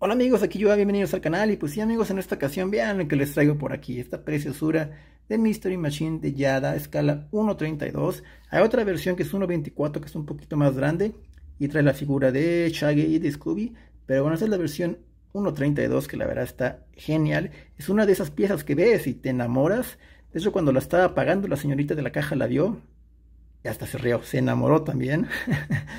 Hola amigos, aquí yo, bienvenidos al canal y pues sí amigos, en esta ocasión vean lo que les traigo por aquí, esta preciosura de Mystery Machine de Yada, escala 1.32, hay otra versión que es 1.24 que es un poquito más grande y trae la figura de Shaggy y de Scooby, pero bueno, esta es la versión 1.32 que la verdad está genial, es una de esas piezas que ves y te enamoras, de hecho cuando la estaba pagando la señorita de la caja la vio y hasta se rió, se enamoró también,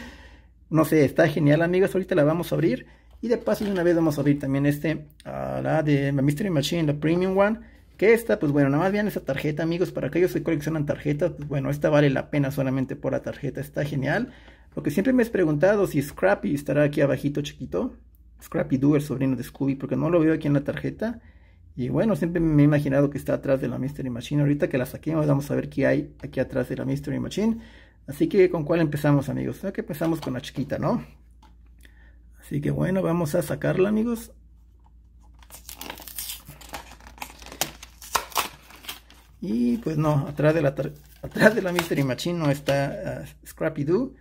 no sé, está genial amigos, ahorita la vamos a abrir y de paso de una vez vamos a abrir también este, a la de Mystery Machine, la Premium One. Que esta, pues bueno, nada más vean esa tarjeta amigos, para aquellos que coleccionan tarjetas, pues bueno, esta vale la pena solamente por la tarjeta, está genial. Porque siempre me has preguntado si Scrappy estará aquí abajito chiquito. Scrappy Doo, el sobrino de Scooby, porque no lo veo aquí en la tarjeta. Y bueno, siempre me he imaginado que está atrás de la Mystery Machine. Ahorita que la saquemos, vamos a ver qué hay aquí atrás de la Mystery Machine. Así que, ¿con cuál empezamos, amigos? Creo que empezamos con la chiquita, ¿no? Así que bueno, vamos a sacarla amigos. Y pues no, atrás de la, atrás de la Mystery Machine no está uh, Scrappy Doo.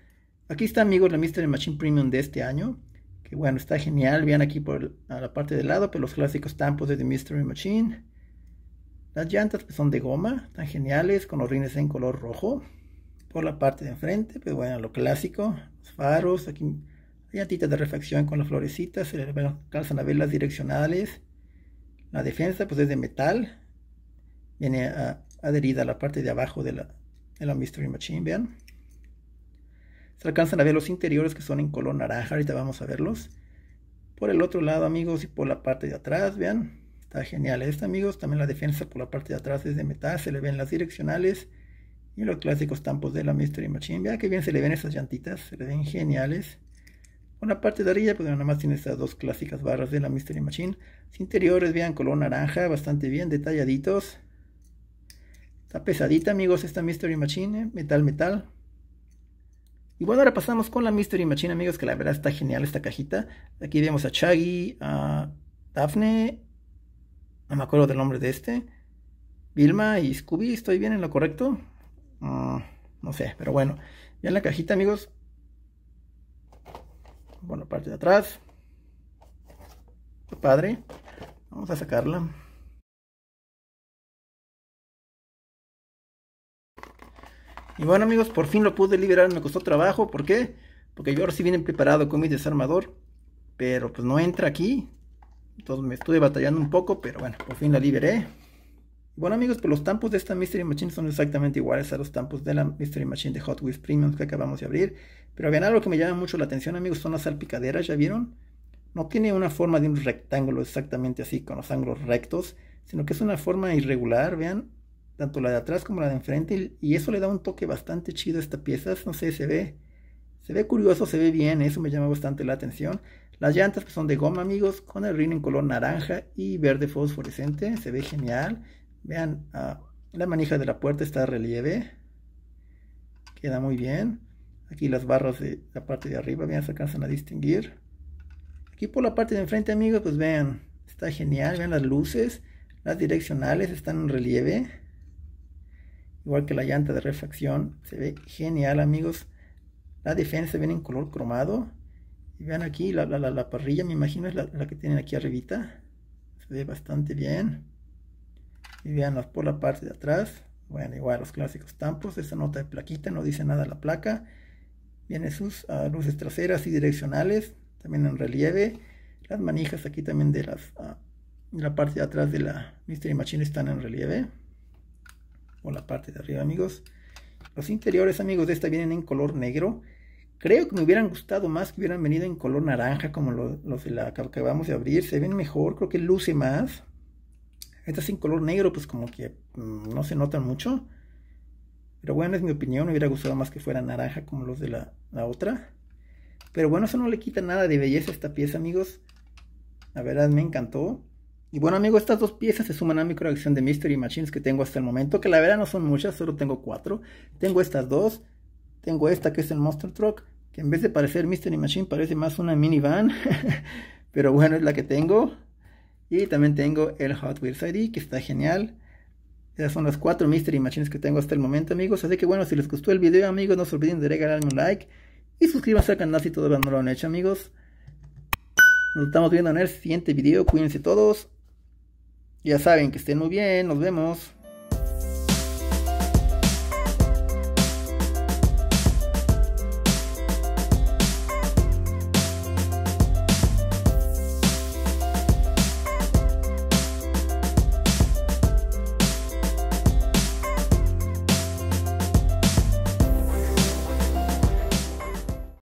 Aquí está amigos la Mystery Machine Premium de este año. Que bueno, está genial. Vean aquí por la parte del lado, pero pues los clásicos tampos de The Mystery Machine. Las llantas pues, son de goma, están geniales, con los rines en color rojo. Por la parte de enfrente, pues bueno, lo clásico, los faros, aquí llantitas de refacción con las florecitas, se le alcanzan a ver las direccionales. La defensa pues es de metal, viene ah, adherida a la parte de abajo de la, de la Mystery Machine, vean. Se alcanzan a ver los interiores que son en color naranja, ahorita vamos a verlos. Por el otro lado amigos y por la parte de atrás, vean, está genial esta amigos, también la defensa por la parte de atrás es de metal, se le ven las direccionales y los clásicos tampos de la Mystery Machine. Vean que bien se le ven esas llantitas, se le ven geniales. Una parte de arriba, pues nada más tiene estas dos clásicas barras de la Mystery Machine. Los interiores, vean, color naranja, bastante bien detalladitos. Está pesadita, amigos, esta Mystery Machine, ¿eh? metal, metal. Y bueno, ahora pasamos con la Mystery Machine, amigos, que la verdad está genial esta cajita. Aquí vemos a Chaggy, a Daphne, no me acuerdo del nombre de este, Vilma y Scooby, ¿estoy bien en lo correcto? Mm, no sé, pero bueno. Vean la cajita, amigos, bueno, parte de atrás. padre. Vamos a sacarla. Y bueno amigos, por fin lo pude liberar, me costó trabajo, ¿por qué? Porque yo ahora sí vine preparado con mi desarmador, pero pues no entra aquí. Entonces me estuve batallando un poco, pero bueno, por fin la liberé. Bueno amigos, pues los tampos de esta Mystery Machine son exactamente iguales a los tampos de la Mystery Machine de Hot Wheels Premium que acabamos de abrir. Pero vean algo que me llama mucho la atención amigos, son las salpicaderas, ¿ya vieron? No tiene una forma de un rectángulo exactamente así, con los ángulos rectos, sino que es una forma irregular, vean, tanto la de atrás como la de enfrente, y eso le da un toque bastante chido a esta pieza, no sé, se ve, se ve curioso, se ve bien, eso me llama bastante la atención. Las llantas pues, son de goma amigos, con el rin en color naranja y verde fosforescente, se ve genial. Vean, ah, la manija de la puerta está a relieve. Queda muy bien. Aquí las barras de la parte de arriba, vean, se alcanzan a distinguir. Aquí por la parte de enfrente, amigos, pues vean, está genial. Vean las luces, las direccionales están en relieve. Igual que la llanta de refacción, se ve genial, amigos. La defensa viene en color cromado. Y vean aquí la, parrilla, me imagino es la, la que tienen aquí arribita. Se ve bastante bien y las por la parte de atrás. Bueno, igual los clásicos tampos, esta nota de plaquita, no dice nada la placa. viene sus ah, luces traseras y direccionales, también en relieve. Las manijas aquí también de las, ah, la parte de atrás de la Mystery Machine están en relieve. o la parte de arriba, amigos. Los interiores, amigos, de esta vienen en color negro. Creo que me hubieran gustado más que hubieran venido en color naranja, como los, los de la que acabamos de abrir. Se ven mejor, creo que luce más. Estas sin color negro, pues como que mm, no se notan mucho. Pero bueno, es mi opinión. Me hubiera gustado más que fuera naranja como los de la, la otra. Pero bueno, eso no le quita nada de belleza a esta pieza, amigos. La verdad me encantó. Y bueno, amigos, estas dos piezas se suman a mi colección de Mystery Machines que tengo hasta el momento. Que la verdad no son muchas, solo tengo cuatro. Tengo estas dos. Tengo esta que es el Monster Truck. Que en vez de parecer Mystery Machine parece más una minivan. Pero bueno, es la que tengo. Y también tengo el Hot Wheels ID, que está genial. Esas son las cuatro Mystery Machines que tengo hasta el momento, amigos. Así que bueno, si les gustó el video, amigos, no se olviden de regalarme un like. Y suscríbanse al canal si todavía no lo han hecho, amigos. Nos estamos viendo en el siguiente video. Cuídense todos. Ya saben que estén muy bien. Nos vemos.